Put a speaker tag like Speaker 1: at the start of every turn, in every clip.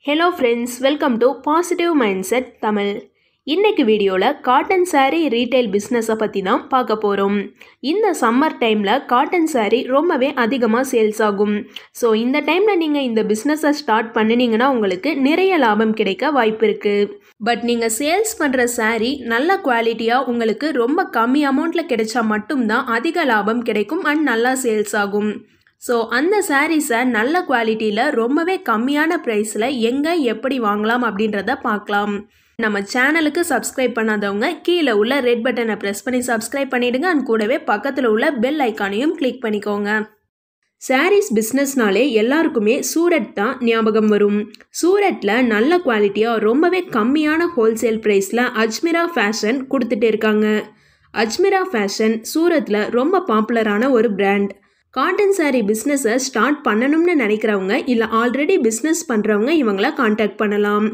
Speaker 1: Hello friends, welcome to Positive Mindset Tamil. இன்றைக்கு வீடியோவில் cotton sari retail பிஸ்னஸை பற்றி தான் பார்க்க போகிறோம் இந்த சம்மர் டைமில் காட்டன் சாரீ ரொம்பவே அதிகமாக சேல்ஸ் ஆகும் ஸோ இந்த டைமில் நீங்கள் இந்த பிஸ்னஸை ஸ்டார்ட் பண்ணினீங்கன்னா உங்களுக்கு நிறைய லாபம் கிடைக்க வாய்ப்பு இருக்குது பட் நீங்கள் சேல்ஸ் பண்ணுற சாரீ நல்ல குவாலிட்டியாக உங்களுக்கு ரொம்ப கம்மி அமௌண்ட்டில் கிடைச்சா மட்டும்தான் அதிக லாபம் கிடைக்கும் அண்ட் நல்லா சேல்ஸ் ஆகும் ஸோ அந்த சாரீஸை நல்ல குவாலிட்டியில் ரொம்பவே கம்மியான ப்ரைஸில் எங்கே எப்படி வாங்கலாம் அப்படின்றத பார்க்கலாம் நம்ம சேனலுக்கு சப்ஸ்கிரைப் பண்ணாதவங்க கீழே உள்ள ரெட் பட்டனை ப்ரெஸ் பண்ணி சப்ஸ்கிரைப் பண்ணிடுங்க அண்ட் கூடவே பக்கத்தில் உள்ள பெல் ஐக்கானையும் கிளிக் பண்ணிக்கோங்க சாரீஸ் பிஸ்னஸ்னாலே எல்லாருக்குமே சூரட் தான் ஞாபகம் வரும் சூரட்டில் நல்ல குவாலிட்டியாக ரொம்பவே கம்மியான ஹோல்சேல் ப்ரைஸில் அஜ்மிரா ஃபேஷன் கொடுத்துட்டு இருக்காங்க அஜ்மிரா ஃபேஷன் சூரத்தில் ரொம்ப பாப்புலரான ஒரு பிராண்ட் காட்டன் சாரீ பிஸ்னஸை ஸ்டார்ட் பண்ணணும்னு நினைக்கிறவங்க இல்லை ஆல்ரெடி பிஸ்னஸ் பண்ணுறவங்க இவங்கள காண்டாக்ட் பண்ணலாம்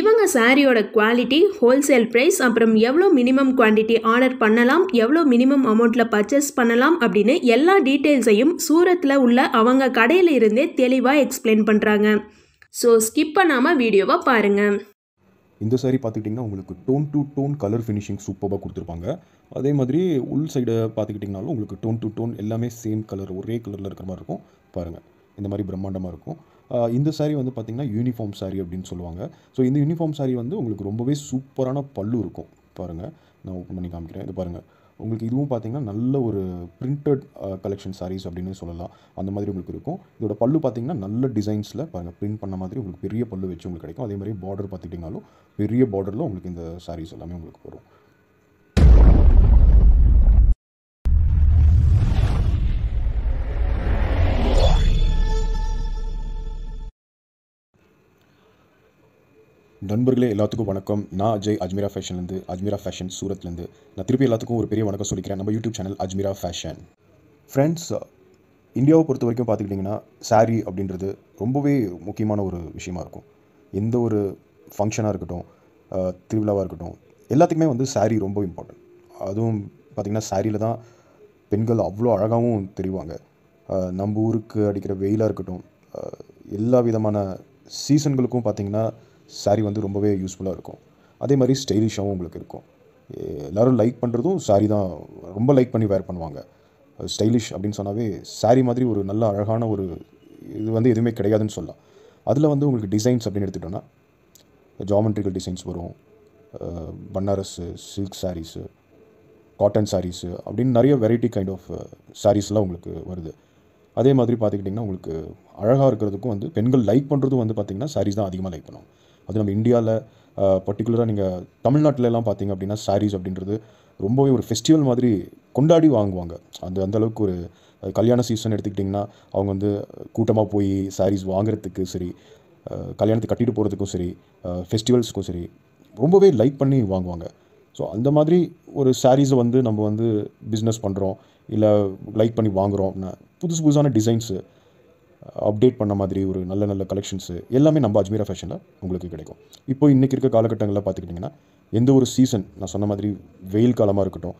Speaker 1: இவங்க சாரியோட குவாலிட்டி ஹோல்சேல் ப்ரைஸ் அப்புறம் எவ்வளோ மினிமம் குவான்டிட்டி ஆர்டர் பண்ணலாம் எவ்வளோ மினிமம் அமௌண்ட்டில் பர்ச்சேஸ் பண்ணலாம் அப்படின்னு எல்லா டீட்டெயில்ஸையும் சூரத்தில் உள்ள அவங்க கடையில் இருந்தே தெளிவாக எக்ஸ்பிளைன் பண்ணுறாங்க ஸோ ஸ்கிப் பண்ணாமல் வீடியோவை பாருங்கள்
Speaker 2: இந்த சாரி பார்த்துக்கிட்டிங்கன்னா உங்களுக்கு tone to tone colour finishing சூப்பராக கொடுத்துருப்பாங்க அதே மாதிரி உள் சைடை பார்த்துக்கிட்டிங்கனாலும் உங்களுக்கு டோன் டு டோன் எல்லாமே சேம் கலர் ஒரே கலரில் இருக்கிற மாதிரி இருக்கும் பாருங்கள் இந்த மாதிரி பிரம்மாண்டமாக இருக்கும் இந்த சாரி வந்து பார்த்திங்கன்னா யூனிஃபார்ம் சாரி அப்படின்னு சொல்லுவாங்க ஸோ இந்த யூனிஃபார்ம் சாரி வந்து உங்களுக்கு ரொம்பவே சூப்பரான பல்லு இருக்கும் பாருங்கள் நான் ஓப்பன் பண்ணி காமிக்கிறேன் இது பாருங்கள் உங்களுக்கு இதுவும் பார்த்திங்கன்னா நல்ல ஒரு பிரிண்டட் கலெக்ஷன் சாரீஸ் அப்படின்னு சொல்லலாம் அந்த மாதிரி உங்களுக்கு இருக்கும் இதோட பல்லு பார்த்திங்கன்னா நல்ல டிசைன்ஸில் பாருங்கள் பிரிண்ட் பண்ண மாதிரி உங்களுக்கு பெரிய பல்லு வச்சு உங்களுக்கு கிடைக்கும் அதே மாதிரி பார்டர் பார்த்துக்கிட்டிங்கனாலும் பெரிய பார்டரில் உங்களுக்கு இந்த சாரீஸ் எல்லாமே உங்களுக்கு வரும் நண்பர்களே எல்லாத்துக்கும் வணக்கம் நான் அஜய் அஜ்மீரா ஃபேஷன்லேருந்து அஜ்மீரா ஃபேஷன் சூரத்லேருந்து நான் திருப்பி எல்லாத்துக்கும் ஒரு பெரிய வணக்கம் சொல்லிக்கிறேன் நம்ம YouTube channel Ajmera fashion friends இந்தியாவை பொறுத்த வரைக்கும் பார்த்துக்கிட்டிங்கன்னா சாரி அப்படின்றது ரொம்பவே முக்கியமான ஒரு விஷயமா இருக்கும் எந்த ஒரு ஃபங்க்ஷனாக இருக்கட்டும் திருவிழாவாக இருக்கட்டும் எல்லாத்துக்குமே வந்து சாரி ரொம்ப இம்பார்ட்டன்ட் அதுவும் பார்த்திங்கன்னா சாரியில் தான் பெண்கள் அவ்வளோ அழகாகவும் தெரிவாங்க நம்ம ஊருக்கு அடிக்கிற வெயிலாக இருக்கட்டும் எல்லா விதமான சீசன்களுக்கும் பார்த்திங்கன்னா சாரி வந்து ரொம்பவே யூஸ்ஃபுல்லாக இருக்கும் அதே மாதிரி ஸ்டைலிஷாகவும் உங்களுக்கு இருக்கும் எல்லோரும் லைக் பண்ணுறதும் சாரி தான் ரொம்ப லைக் பண்ணி வேர் பண்ணுவாங்க ஸ்டைலிஷ் அப்படின்னு சொன்னாவே சாரி மாதிரி ஒரு நல்ல அழகான ஒரு இது வந்து எதுவுமே கிடையாதுன்னு சொல்லலாம் அதில் வந்து உங்களுக்கு டிசைன்ஸ் அப்படின்னு எடுத்துக்கிட்டோன்னா ஜாமெண்ட்ரிக்கல் டிசைன்ஸ் வரும் பனாரஸு சில்க் சாரீஸு காட்டன் சாரீஸு அப்படின்னு நிறைய வெரைட்டி கைண்ட் ஆஃப் சாரீஸ்லாம் உங்களுக்கு வருது அதே மாதிரி பார்த்துக்கிட்டிங்கன்னா உங்களுக்கு அழகாக இருக்கிறதுக்கும் வந்து பெண்கள் லைக் பண்ணுறதும் வந்து பார்த்திங்கன்னா சாரீஸ் தான் அதிகமாக லைக் பண்ணுவோம் அது நம்ம இந்தியாவில் பர்டிகுலராக நீங்கள் தமிழ்நாட்டிலலாம் பார்த்தீங்க அப்படின்னா சாரீஸ் அப்படின்றது ரொம்பவே ஒரு ஃபெஸ்டிவல் மாதிரி கொண்டாடி வாங்குவாங்க அந்த அந்தளவுக்கு ஒரு கல்யாண சீசன் எடுத்துக்கிட்டிங்கன்னா அவங்க வந்து கூட்டமாக போய் சாரீஸ் வாங்குறதுக்கு சரி கல்யாணத்தை கட்டிட்டு போகிறதுக்கும் சரி ஃபெஸ்டிவல்ஸுக்கும் சரி ரொம்பவே லைக் பண்ணி வாங்குவாங்க ஸோ அந்த மாதிரி ஒரு சாரீஸை வந்து நம்ம வந்து பிஸ்னஸ் பண்ணுறோம் இல்லை லைக் பண்ணி வாங்குகிறோம் புதுசு புதுசான டிசைன்ஸு அப்டேட் பண்ண மாதிரி ஒரு நல்ல நல்ல கலெக்ஷன்ஸு எல்லாமே நம்ம அஜ்மீரா ஃபேஷனில் உங்களுக்கு கிடைக்கும் இப்போ இன்றைக்கி இருக்க காலகட்டங்களில் பார்த்துக்கிட்டிங்கன்னா எந்த ஒரு சீசன் நான் சொன்ன மாதிரி வெயில் காலமாக இருக்கட்டும்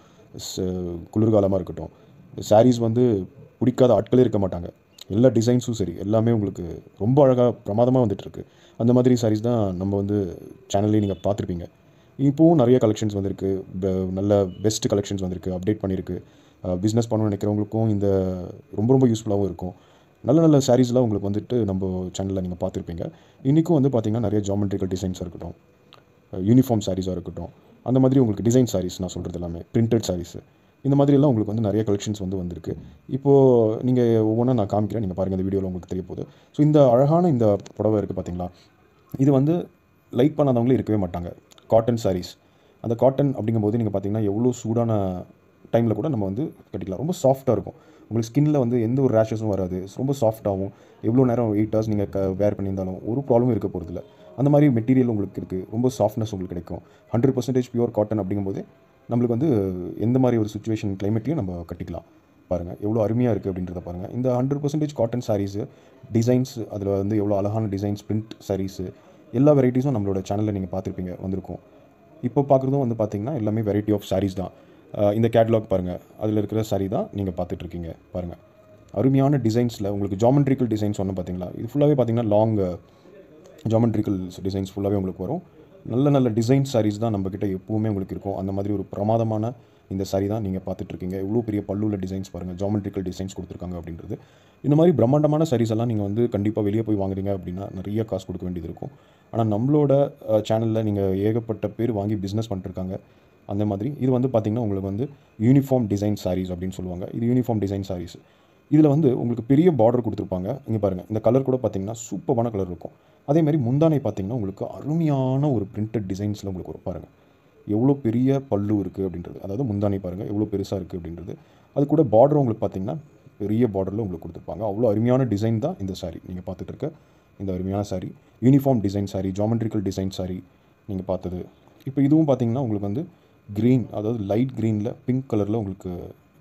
Speaker 2: குளிர்காலமாக இருக்கட்டும் சாரீஸ் வந்து பிடிக்காத ஆட்களே இருக்க மாட்டாங்க எல்லா டிசைன்ஸும் சரி எல்லாமே உங்களுக்கு ரொம்ப அழகாக பிரமாதமாக வந்துட்டுருக்கு அந்த மாதிரி சாரீஸ் தான் நம்ம வந்து சேனல்லேயே நீங்கள் பார்த்துருப்பீங்க இப்போவும் நிறைய கலெக்ஷன்ஸ் வந்திருக்கு நல்ல பெஸ்ட் கலெக்ஷன்ஸ் வந்திருக்கு அப்டேட் பண்ணியிருக்கு பிஸ்னஸ் பண்ணணும்னு நினைக்கிறவங்களுக்கும் இந்த ரொம்ப ரொம்ப யூஸ்ஃபுல்லாகவும் இருக்கும் நல்ல நல்ல சாரீஸ்லாம் உங்களுக்கு வந்துட்டு நம்ம சேனலில் நீங்கள் பார்த்துருப்பீங்க இன்றைக்கும் வந்து பார்த்திங்கன்னா நிறைய ஜாமெட்ரிக்கல் டிசைன்ஸ் இருக்கட்டும் யூனிஃபார்ம் சாரீஸாக இருக்கட்டும் அந்த மாதிரி உங்களுக்கு டிசைன் சாரீஸ் நான் சொல்கிறது எல்லாமே பிரிண்டட் சாரீஸ் இந்த மாதிரிலாம் உங்களுக்கு வந்து நிறைய கலெக்ஷன்ஸ் வந்து வந்திருக்கு இப்போது நீங்கள் ஒவ்வொன்றா நான் காமிக்கிறேன் நீங்கள் பாருங்கள் இந்த வீடியோவில் உங்களுக்கு தெரிய போகுது ஸோ இந்த அழகான இந்த புடவை இருக்குது பார்த்தீங்களா இது வந்து லைக் பண்ணாதவங்களே இருக்கவே மாட்டாங்க காட்டன் சாரீஸ் அந்த காட்டன் அப்படிங்கும்போது நீங்கள் பார்த்தீங்கன்னா எவ்வளோ சூடான டைமில் கூட நம்ம வந்து கட்டிக்கலாம் ரொம்ப சாஃப்ட்டாக இருக்கும் உங்களுக்கு ஸ்கின்னில் வந்து எந்த ஒரு ரேஷஸும் வராது ரொம்ப சாஃப்ட்டாகவும் எவ்வளோ நேரம் எயிட் ஹவர்ஸ் நீங்கள் க வேர் பண்ணியிருந்தாலும் ஒரு ப்ராப்ளமும் இருக்க போகிறதில்ல அந்த மாதிரி மெட்டீரியல் உங்களுக்கு இருக்குது ரொம்ப சாஃப்ட்னஸ் உங்களுக்கு கிடைக்கும் ஹண்ட்ரட் பர்சன்டேஜ் பியூர் காட்டன் அப்படிங்கும்போது நம்மளுக்கு வந்து எந்த மாதிரி ஒரு சுச்சுவேஷன் கிளைமேட்லையும் நம்ம கட்டிக்கலாம் பாருங்கள் எவ்வளோ அருமையாக இருக்குது அப்படின்றத பாருங்கள் இந்த hundred percentage cotton saris designs அதில் வந்து எவ்வளோ அழகான டிசைன்ஸ் பிரிண்ட் சாரீஸு எல்லா வெரைட்டிஸும் நம்மளோட சேனலில் நீங்கள் பார்த்துருப்பீங்க வந்திருக்கும் இப்போ பார்க்குறதும் வந்து பார்த்திங்கன்னா எல்லாமே வெரைட்டி ஆஃப் சாரீஸ் தான் இந்த கேட்லாக் பாருங்கள் அதில் இருக்கிற சரி தான் நீங்கள் பார்த்துட்ருக்கீங்க பாருங்கள் அருமையான டிசைன்ஸில் உங்களுக்கு ஜாமெண்ட்ரிக்கல் டிசைன்ஸ் ஒன்று பார்த்தீங்களா இது ஃபுல்லாகவே பார்த்தீங்கன்னா லாங் ஜாமெண்ட்ரிக்கல் டிசைன்ஸ் ஃபுல்லாகவே உங்களுக்கு வரும் நல்ல நல்ல டிசைன் சாரீஸ் தான் நம்மக்கிட்ட எப்போவுமே உங்களுக்கு இருக்கும் அந்த மாதிரி ஒரு பிரமாதமான இந்த சாரி தான் நீங்கள் பார்த்துட்ருக்கீங்க இவ்வளோ பெரிய பல்லுள்ள டிசைன்ஸ் பாருங்கள் ஜாமெண்ட்ரிக்கல் டிசைன்ஸ் கொடுத்துருக்காங்க அப்படின்றது இந்த மாதிரி பிரம்மாண்டமான சாரீஸ் எல்லாம் நீங்கள் வந்து கண்டிப்பாக வெளியே போய் வாங்குறீங்க அப்படின்னா நிறைய காசு கொடுக்க வேண்டியது இருக்கும் ஆனால் நம்மளோட சேனலில் நீங்கள் ஏகப்பட்ட பேர் வாங்கி பிஸ்னஸ் பண்ணிட்டுருக்காங்க அந்த மாதிரி இது வந்து பார்த்திங்கன்னா உங்களுக்கு வந்து யூனிஃபார்ம் டிசைன் சாரீஸ் அப்படின்னு சொல்லுவாங்க இது யூனிஃபார்ம் டிசைன் சாரீஸ் இதில் வந்து உங்களுக்கு பெரிய பார்டர் கொடுத்துருப்பாங்க இங்கே பாருங்கள் இந்த கலர் கூட பார்த்திங்கன்னா சூப்பரான கலர் இருக்கும் அதேமாதிரி முந்தானை பார்த்திங்கன்னா உங்களுக்கு அருமையான ஒரு பிரிண்டட் டிசைன்ஸில் உங்களுக்கு ஒரு பாருங்கள் எவ்வளோ பெரிய பல்லு இருக்குது அப்படின்றது அதாவது முந்தானை பாருங்கள் எவ்வளோ பெருசாக இருக்குது அப்படின்றது அது கூட பார்டர் உங்களுக்கு பார்த்திங்கன்னா பெரிய பார்டரில் உங்களுக்கு கொடுத்துருப்பாங்க அவ்வளோ அருமையான டிசைன் தான் இந்த சாரீ நீங்கள் பார்த்துட்டு இருக்க இந்த அருமையான sari uniform design sari geometrical design sari நீங்கள் பார்த்தது இப்போ இதுவும் பார்த்திங்கன்னா உங்களுக்கு வந்து க்ரீன் அதாவது லைட் க்ரீனில் பிங்க் கலரில் உங்களுக்கு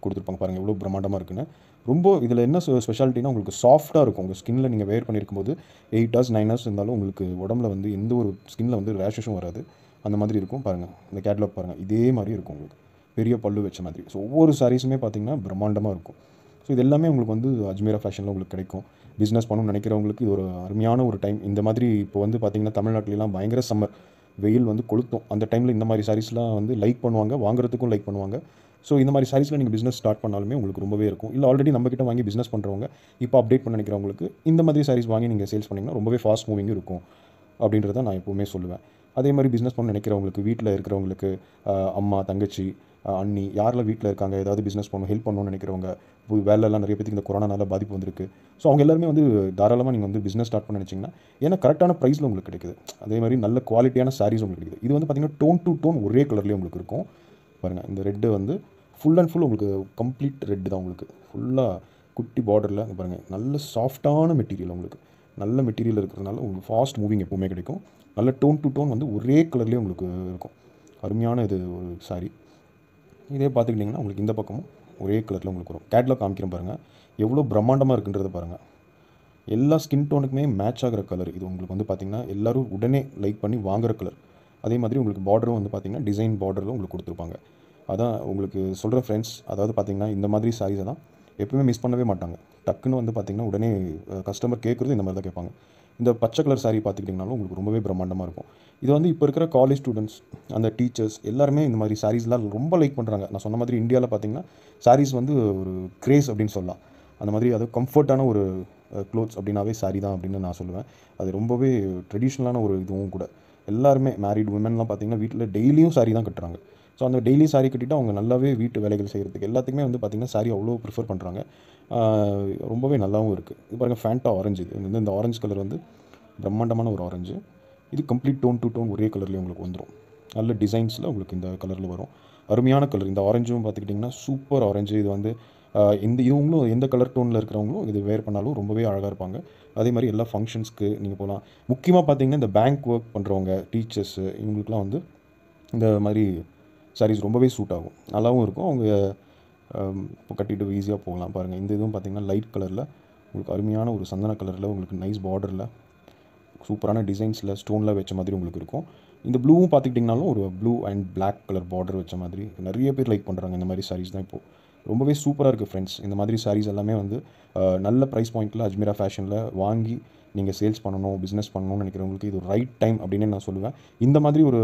Speaker 2: கொடுத்துருப்பாங்க பாருங்கள் எவ்வளோ பிரம்மாண்டமாக இருக்குன்னு ரொம்ப இதில் என்ன ஸ்பெஷாலிட்டினா உங்களுக்கு சாஃப்ட்டாக இருக்கும் உங்கள் ஸ்கின்னில் நீங்கள் வேர் பண்ணியிருக்கும் போது எயிட் ஹவர்ஸ் நைன் ஹவர்ஸ் இருந்தாலும் உங்களுக்கு உடம்புல வந்து எந்த ஒரு ஸ்கின்னில் வந்து ரேஷஸும் வராது அந்த மாதிரி இருக்கும் பாருங்கள் இந்த கேட்லாக் பாருங்கள் இதே மாதிரி இருக்கும் உங்களுக்கு பெரிய பல்லு வச்ச மாதிரி ஸோ ஒவ்வொரு சாரீஸுமே பார்த்திங்கன்னா பிரம்மாண்டமாக இருக்கும் ஸோ இது எல்லாமே உங்களுக்கு வந்து அஜ்மீரா ஃபேஷனில் உங்களுக்கு கிடைக்கும் பிஸ்னஸ் பண்ணணும்னு நினைக்கிறவங்களுக்கு இது ஒரு அருமையான ஒரு டைம் இந்த மாதிரி இப்போ வந்து பார்த்திங்கன்னா தமிழ்நாட்டிலலாம் பயங்கர சம்மர் வெயில் வந்து கொளுத்தும் அந்த டைமில் இந்த மாதிரி சாரீஸ்லாம் வந்து லைக் பண்ணுவாங்க வாங்குறதுக்கும் லைக் பண்ணுவாங்க ஸோ இந்த மாதிரி சாரீஸில் நீங்கள் பிஸ்னஸ் ஸ்டார்ட் பண்ணாலுமே உங்களுக்கு ரொம்பவே இருக்கும் இல்லை ஆல்ரெடி நம்மக்கிட்ட வாங்கி பிஸ்னஸ் பண்ணுறவங்க இப்போ அப்டேட் பண்ண நினைக்கிறவங்களுக்கு இந்த மாதிரி சாரீஸ் வாங்கி நீங்கள் சேல்ஸ் பண்ணிங்கன்னா ரொம்பவே ஃபாஸ்ட் மூவிங் இருக்கும் அப்படின்றத நான் எப்போவுமே சொல்லுவேன் அதே மாதிரி பிஸ்னஸ் பண்ண நினைக்கிறவங்களுக்கு வீட்டில் இருக்கிறவங்களுக்கு அம்மா தங்கச்சி அண்ணி யாரெல்லாம் வீட்டில் இருக்காங்க ஏதாவது பிஸ்னஸ் பண்ணணும் ஹெல்ப் பண்ணணும்னு நினைக்கிறவங்க வேலைலாம் நிறைய பேருக்கு இந்த நல்லா பாதிப்பு வந்திருக்கு ஸோ அவங்க எல்லாருமே வந்து தாராளமாக நீங்கள் வந்து பிஸ்னஸ் ஸ்டார்ட் பண்ண நினச்சிங்கன்னா ஏன்னா கரெக்டான ப்ரைஸில் உங்களுக்கு கிடைக்குது அதே மாதிரி நல்ல குவாலிட்டியான சாரீஸ் உங்களுக்கு கிடைக்குது இது வந்து பார்த்திங்கன்னா டோன் டு டோன் ஒரே கலர்லேயே உங்களுக்கு இருக்கும் பாருங்கள் இந்த ரெட்டு வந்து ஃபுல் அண்ட் ஃபுல் உங்களுக்கு கம்ப்ளீட் ரெட்டு தான் உங்களுக்கு ஃபுல்லாக குட்டி பார்டரில் பாருங்கள் நல்ல சாஃப்டான மெட்டீரியல் உங்களுக்கு நல்ல மெட்டீரியல் இருக்கிறதுனால உங்களுக்கு ஃபாஸ்ட் மூவிங் எப்போவுமே கிடைக்கும் நல்ல டோன் டு டோன் வந்து ஒரே கலர்லேயே உங்களுக்கு இருக்கும் அருமையான இது ஒரு சாரீ இதே பார்த்துக்கிட்டிங்கன்னா உங்களுக்கு இந்த பக்கமும் ஒரே கலரில் உங்களுக்கு வரும் கேட்லாக் காமிக்கிறேன் பாருங்கள் எவ்வளோ பிரம்மாண்டமாக இருக்குன்றத பாருங்கள் எல்லா ஸ்கின் டோனுக்குமே மேட்ச் ஆகிற கலர் இது உங்களுக்கு வந்து பார்த்திங்கன்னா எல்லோரும் உடனே லைக் பண்ணி வாங்குகிற கலர் அதே மாதிரி உங்களுக்கு பார்டரும் வந்து பார்த்திங்கன்னா டிசைன் பார்டரில் உங்களுக்கு கொடுத்துருப்பாங்க அதான் உங்களுக்கு சொல்கிற ஃப்ரெண்ட்ஸ் அதாவது பார்த்திங்கன்னா இந்த மாதிரி சாரீஸை தான் எப்பவுமே மிஸ் பண்ணவே மாட்டாங்க டக்குன்னு வந்து பார்த்திங்கன்னா உடனே கஸ்டமர் கேட்குறது இந்த மாதிரி தான் கேட்பாங்க இந்த பச்சை கலர் சாரி பார்த்துக்கிட்டிங்கனாலும் உங்களுக்கு ரொம்பவே பிரம்மாண்டமாக இருக்கும் இது வந்து இப்போ இருக்கிற காலேஜ் ஸ்டூடெண்ட்ஸ் அந்த டீச்சர்ஸ் எல்லாருமே இந்த மாதிரி சாரீஸ்லாம் ரொம்ப லைக் பண்ணுறாங்க நான் சொன்ன மாதிரி இந்தியாவில் பார்த்திங்கன்னா சாரீஸ் வந்து ஒரு கிரேஸ் அப்படின்னு சொல்லலாம் அந்த மாதிரி அது கம்ஃபர்ட்டான ஒரு க்ளோத்ஸ் அப்படின்னாவே சாரீ தான் அப்படின்னு நான் சொல்லுவேன் அது ரொம்பவே ட்ரெடிஷ்னலான ஒரு இதுவும் கூட எல்லாருமே மேரிட் உமன்லாம் பார்த்திங்கன்னா வீட்டில் டெய்லியும் சாரீ தான் கட்டுறாங்க ஸோ அந்த டெய்லி சாரி கட்டிவிட்டு அவங்க நல்லாவே வீட்டு வேலைகள் செய்கிறதுக்கு எல்லாத்துக்குமே வந்து பார்த்திங்கன்னா சாரீ அவ்வளோ ப்ரிஃபர் பண்ணுறாங்க ரொம்பவே நல்லாவும் இருக்குது இது பாருங்கள் ஃபேண்டா ஆரஞ்சு இது வந்து இந்த ஆரஞ்சு கலர் வந்து பிரம்மாண்டமான ஒரு ஆரஞ்சு இது கம்ப்ளீட் டோன் டு டோன் ஒரே கலர்லேயே உங்களுக்கு வந்துடும் நல்ல டிசைன்ஸில் உங்களுக்கு இந்த கலரில் வரும் அருமையான கலர் இந்த ஆரஞ்சும் பார்த்துக்கிட்டிங்கன்னா சூப்பர் ஆரஞ்சு இது வந்து இந்த இவங்களும் எந்த கலர் டோனில் இருக்கிறவங்களும் இது வேர் பண்ணாலும் ரொம்பவே அழகாக இருப்பாங்க அதே மாதிரி எல்லா ஃபங்க்ஷன்ஸ்க்கு நீங்கள் போகலாம் முக்கியமாக பார்த்தீங்கன்னா இந்த பேங்க் ஒர்க் பண்ணுறவங்க டீச்சர்ஸு இவங்களுக்குலாம் வந்து இந்த மாதிரி சாரீஸ் ரொம்பவே சூட் ஆகும் நல்லாவும் இருக்கும் அவங்க இப்போ கட்டிட்டு ஈஸியாக போகலாம் பாருங்கள் இந்த இதுவும் பார்த்திங்கன்னா லைட் கலரில் உங்களுக்கு அருமையான ஒரு சந்தன கலரில் உங்களுக்கு நைஸ் பார்டரில் சூப்பரான டிசைன்ஸில் ஸ்டோனில் வச்ச மாதிரி உங்களுக்கு இருக்கும் இந்த ப்ளூவும் பார்த்துக்கிட்டிங்கனாலும் ஒரு blue and black colour border வச்ச மாதிரி நிறைய பேர் லைக் பண்ணுறாங்க இந்த மாதிரி சாரீஸ் தான் இப்போது ரொம்பவே சூப்பராக இருக்குது ஃப்ரெண்ட்ஸ் இந்த மாதிரி சாரீஸ் எல்லாமே வந்து நல்ல ப்ரைஸ் பாயிண்ட்டில் அஜ்மீரா ஃபேஷனில் வாங்கி நீங்கள் சேல்ஸ் பண்ணணும் பிஸ்னஸ் பண்ணணும்னு நினைக்கிறவங்களுக்கு இது ரைட் டைம் அப்படின்னு நான் சொல்லுவேன் இந்த மாதிரி ஒரு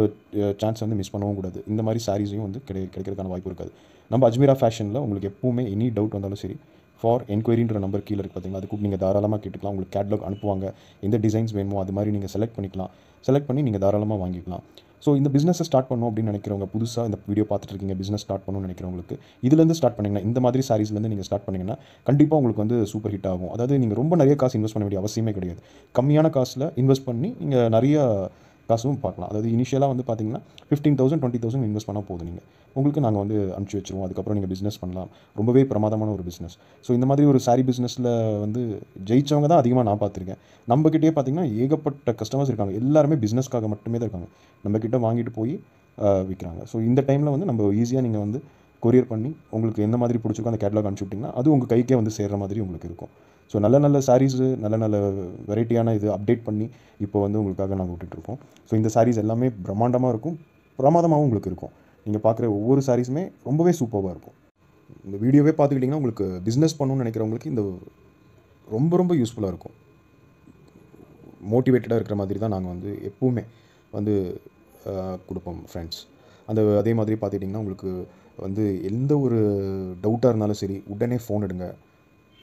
Speaker 2: சான்ஸ் வந்து மிஸ் பண்ணவும் கூடாது இந்த மாதிரி சாரீஸையும் வந்து கிடை கிடைக்கிறதுக்கான வாய்ப்பு இருக்காது நம்ம அஜ்மீரா ஃபேஷனில் உங்களுக்கு எப்பவுமே எனி டவுட் வந்தாலும் சரி ஃபார் என்கொயரின்ற நம்பர் கீழே இருக்குது பார்த்தீங்களா அதுக்கு நீங்கள் தாராளமாக கேட்டுக்கலாம் உங்களுக்கு கேட்லாக் அனுப்புவாங்க எந்த டிசைன்ஸ் வேணுமோ அது மாதிரி நீங்கள் செலக்ட் பண்ணிக்கலாம் செலக்ட் பண்ணி நீங்கள் தாராளமாக வாங்கிக்கலாம் ஸோ இந்த பிஸ்னஸை ஸ்டார்ட் பண்ணணும் அப்படின்னு நினைக்கிறவங்க புதுசாக இந்த வீடியோ பார்த்துட்டு இருக்கீங்க பிஸ்னஸ் ஸ்டார்ட் பண்ணணும்னு நினைக்கிறவங்களுக்கு இதுலேருந்து ஸ்டார்ட் பண்ணிங்கன்னா இந்த மாதிரி சாரீஸ்லேருந்து நீங்கள் ஸ்டார்ட் பண்ணிங்கன்னா கண்டிப்பாக உங்களுக்கு வந்து சூப்பர் ஹிட் ஆகும் அதாவது நீங்கள் ரொம்ப நிறைய காசு இன்வெஸ்ட் பண்ண வேண்டிய அவசியமே கிடையாது கம்மியான காசில் இன்வெஸ்ட் பண்ணி நீங்கள் நிறைய காசும் பார்க்கலாம் அதாவது இனிஷியலாக வந்து பார்த்தீங்கன்னா fifteen thousand twenty thousand invest பண்ணால் போதும் நீங்கள் உங்களுக்கு நாங்கள் வந்து அனுப்பிச்சி வச்சிருவோம் அதுக்கப்புறம் நீங்கள் பிஸ்னஸ் பண்ணலாம் ரொம்பவே பிரமாதமான ஒரு பிஸ்னஸ் ஸோ இந்த மாதிரி ஒரு சாரி பிஸ்னஸில் வந்து ஜெயித்தவங்க தான் அதிகமாக நான் பார்த்துருக்கேன் நம்மக்கிட்டே பார்த்தீங்கன்னா ஏகப்பட்ட கஸ்டமர்ஸ் இருக்காங்க எல்லாருமே பிஸ்னஸ்க்காக மட்டுமே தான் இருக்காங்க நம்மக்கிட்ட வாங்கிட்டு போய் விற்கிறாங்க ஸோ இந்த டைமில் வந்து நம்ம ஈஸியாக நீங்கள் வந்து கொரியர் பண்ணி உங்களுக்கு எந்த மாதிரி பிடிச்சிருக்கோ அந்த கேட்லாக் அனுப்பிச்சு விட்டிங்கன்னா அது உங்கள் கைக்கே வந்து சேர்கிற மாதிரி உங்களுக்கு இருக்கும் ஸோ நல்ல நல்ல சாரீஸு நல்ல நல்ல வெரைட்டியான இது அப்டேட் பண்ணி இப்போ வந்து உங்களுக்காக நாங்கள் விட்டுட்ருக்கோம் ஸோ இந்த சாரீஸ் எல்லாமே பிரம்மாண்டமாக இருக்கும் பிரமாதமாகவும் உங்களுக்கு இருக்கும் நீங்கள் பார்க்குற ஒவ்வொரு சாரீஸுமே ரொம்பவே சூப்பராக இருக்கும் இந்த வீடியோவே பார்த்துக்கிட்டிங்கன்னா உங்களுக்கு பிஸ்னஸ் பண்ணணும்னு நினைக்கிறவங்களுக்கு இந்த ரொம்ப ரொம்ப யூஸ்ஃபுல்லாக இருக்கும் மோட்டிவேட்டடாக இருக்கிற மாதிரி தான் நாங்கள் வந்து எப்போவுமே வந்து கொடுப்போம் ஃப்ரெண்ட்ஸ் அந்த அதே மாதிரி பார்த்துக்கிட்டிங்கன்னா உங்களுக்கு வந்து எந்த ஒரு டவுட்டாக இருந்தாலும் சரி உடனே ஃபோன் எடுங்க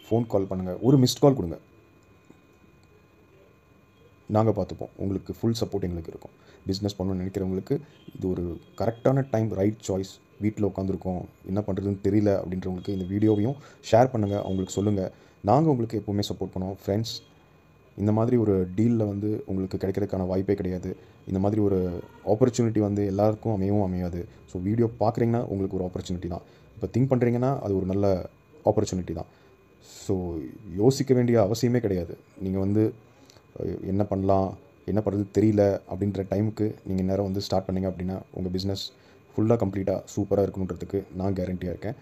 Speaker 2: ஃபோன் கால் பண்ணுங்கள் ஒரு மிஸ்ட் கால் கொடுங்க நாங்கள் பார்த்துப்போம் உங்களுக்கு ஃபுல் சப்போர்ட் எங்களுக்கு இருக்கும் பிஸ்னஸ் பண்ணணும்னு நினைக்கிறவங்களுக்கு இது ஒரு கரெக்டான டைம் ரைட் சாய்ஸ் வீட்டில் உட்காந்துருக்கோம் என்ன பண்ணுறதுன்னு தெரியல அப்படின்றவங்களுக்கு இந்த வீடியோவையும் ஷேர் பண்ணுங்கள் அவங்களுக்கு சொல்லுங்கள் நாங்கள் உங்களுக்கு எப்போவுமே சப்போர்ட் பண்ணுவோம் ஃப்ரெண்ட்ஸ் இந்த மாதிரி ஒரு டீலில் வந்து உங்களுக்கு கிடைக்கிறதுக்கான வாய்ப்பே கிடையாது இந்த மாதிரி ஒரு ஆப்பர்ச்சுனிட்டி வந்து எல்லாருக்கும் அமையவும் அமையாது ஸோ வீடியோ பார்க்குறீங்கன்னா உங்களுக்கு ஒரு ஆப்பர்ச்சுனிட்டி தான் இப்போ திங்க் பண்ணுறீங்கன்னா அது ஒரு நல்ல ஆப்பர்ச்சுனிட்டி தான் ஸோ யோசிக்க வேண்டிய அவசியமே கிடையாது நீங்கள் வந்து என்ன பண்ணலாம் என்ன பண்ணுறது தெரியல அப்படின்ற டைமுக்கு நீங்கள் நேரம் வந்து ஸ்டார்ட் பண்ணிங்க அப்படின்னா உங்கள் பிஸ்னஸ் ஃபுல்லாக கம்ப்ளீட்டாக சூப்பராக இருக்கணுன்றதுக்கு நான் கேரண்டியாக இருக்கேன்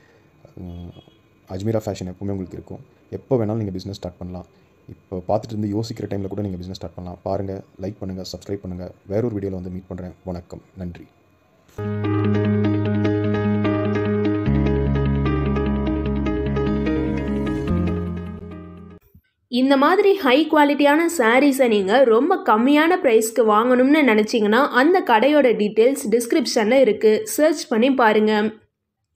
Speaker 2: அஜ்மீரா ஃபேஷன் எப்போவுமே உங்களுக்கு இருக்கும் எப்போ வேணாலும் நீங்கள் பிஸ்னஸ் ஸ்டார்ட் பண்ணலாம் இப்போ பார்த்துட்டு இருந்து யோசிக்கிற டைமில் கூட நீங்கள் பிஸ்னஸ் ஸ்டார்ட் பண்ணலாம் பாருங்கள் லைக் பண்ணுங்கள் சப்ஸ்கிரைப் பண்ணுங்கள் வேறொரு வீடியோவில் வந்து மீட் பண்ணுறேன் வணக்கம் நன்றி
Speaker 1: இந்த மாதிரி ஹை குவாலிட்டியான சாரீஸை நீங்கள் ரொம்ப கம்மியான ப்ரைஸ்க்கு வாங்கணும்னு நினச்சிங்கன்னா அந்த கடையோட டீட்டெயில்ஸ் டிஸ்கிரிப்ஷனில் இருக்குது சர்ச் பண்ணி பாருங்கள்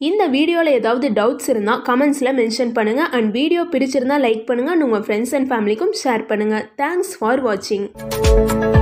Speaker 1: இந்த வீடியோவில் ஏதாவது டவுட்ஸ் இருந்தால் கமெண்ட்ஸில் மென்ஷன் பண்ணுங்கள் அண்ட் வீடியோ பிடிச்சிருந்தால் லைக் பண்ணுங்கள் அண்ட் உங்கள் ஃப்ரெண்ட்ஸ் அண்ட் ஃபேமிலிக்கும் ஷேர் பண்ணுங்கள் தேங்க்ஸ் ஃபார் வாட்சிங்